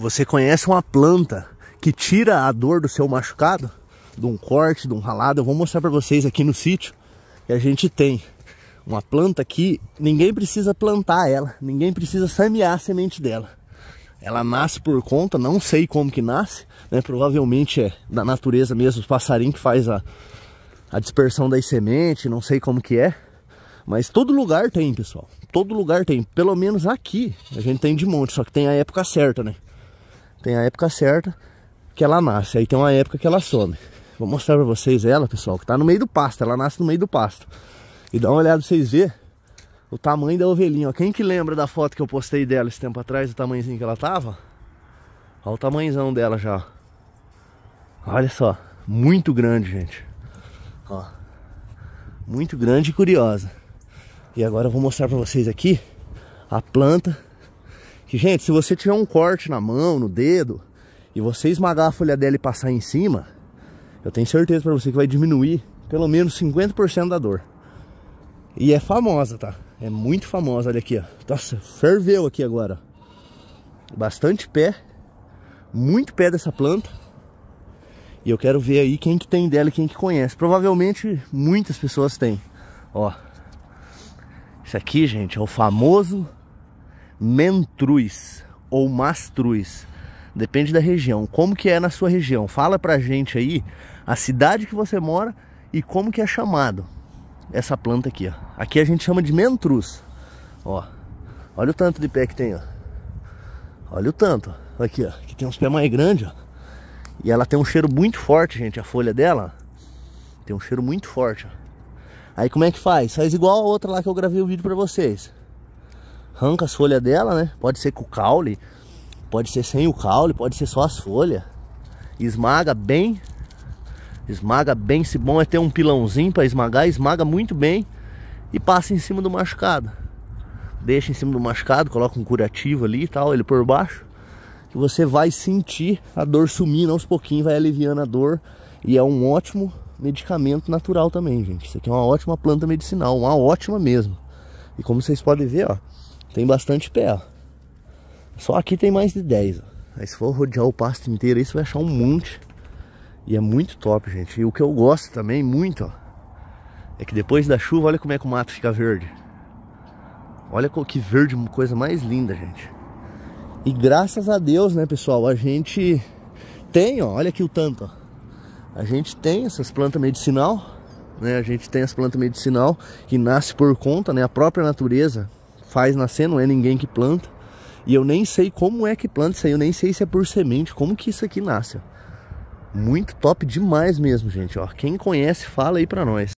Você conhece uma planta que tira a dor do seu machucado? De um corte, de um ralado? Eu vou mostrar para vocês aqui no sítio que a gente tem uma planta que ninguém precisa plantar ela, ninguém precisa semear a semente dela. Ela nasce por conta, não sei como que nasce, né? Provavelmente é da natureza mesmo, os passarinhos que faz a, a dispersão das sementes, não sei como que é. Mas todo lugar tem, pessoal. Todo lugar tem. Pelo menos aqui a gente tem de monte, só que tem a época certa, né? Tem a época certa que ela nasce, aí tem uma época que ela some. Vou mostrar pra vocês ela, pessoal, que tá no meio do pasto. Ela nasce no meio do pasto. E dá uma olhada pra vocês verem o tamanho da ovelhinha. Ó. Quem que lembra da foto que eu postei dela esse tempo atrás, o tamanhozinho que ela tava? Olha o tamanhozão dela já. Olha só, muito grande, gente. Ó, muito grande e curiosa. E agora eu vou mostrar pra vocês aqui a planta que, gente, se você tiver um corte na mão, no dedo, e você esmagar a folha dela e passar em cima, eu tenho certeza para você que vai diminuir pelo menos 50% da dor. E é famosa, tá? É muito famosa, olha aqui, ó. Nossa, ferveu aqui agora. Bastante pé, muito pé dessa planta. E eu quero ver aí quem que tem dela e quem que conhece. Provavelmente muitas pessoas têm. Ó. Isso aqui, gente, é o famoso mentruz ou mastruz. Depende da região. Como que é na sua região? Fala pra gente aí a cidade que você mora e como que é chamado essa planta aqui, ó. Aqui a gente chama de mentruz. Ó. Olha o tanto de pé que tem, ó. Olha o tanto. Aqui, ó. Que tem uns pés mais grandes, ó. E ela tem um cheiro muito forte, gente. A folha dela tem um cheiro muito forte, ó. Aí como é que faz? Faz igual a outra lá que eu gravei o vídeo pra vocês arranca as folhas dela, né? Pode ser com o caule, pode ser sem o caule, pode ser só as folhas. Esmaga bem, esmaga bem. Se bom é ter um pilãozinho para esmagar, esmaga muito bem e passa em cima do machucado. Deixa em cima do machucado, coloca um curativo ali e tal, ele por baixo. Que você vai sentir a dor sumindo aos pouquinhos, vai aliviando a dor. E é um ótimo medicamento natural também, gente. Isso aqui é uma ótima planta medicinal, uma ótima mesmo. E como vocês podem ver, ó, tem bastante pé, ó. Só aqui tem mais de 10, ó. Aí se for rodear o pasto inteiro aí, você vai achar um monte. E é muito top, gente. E o que eu gosto também muito, ó, é que depois da chuva, olha como é que o mato fica verde. Olha que verde, coisa mais linda, gente. E graças a Deus, né, pessoal, a gente tem, ó, olha aqui o tanto, ó. A gente tem essas plantas medicinal, né? A gente tem as plantas medicinal que nasce por conta, né? A própria natureza faz nascer, não é ninguém que planta. E eu nem sei como é que planta isso aí, eu nem sei se é por semente, como que isso aqui nasce. Muito top demais mesmo, gente, ó. Quem conhece, fala aí pra nós.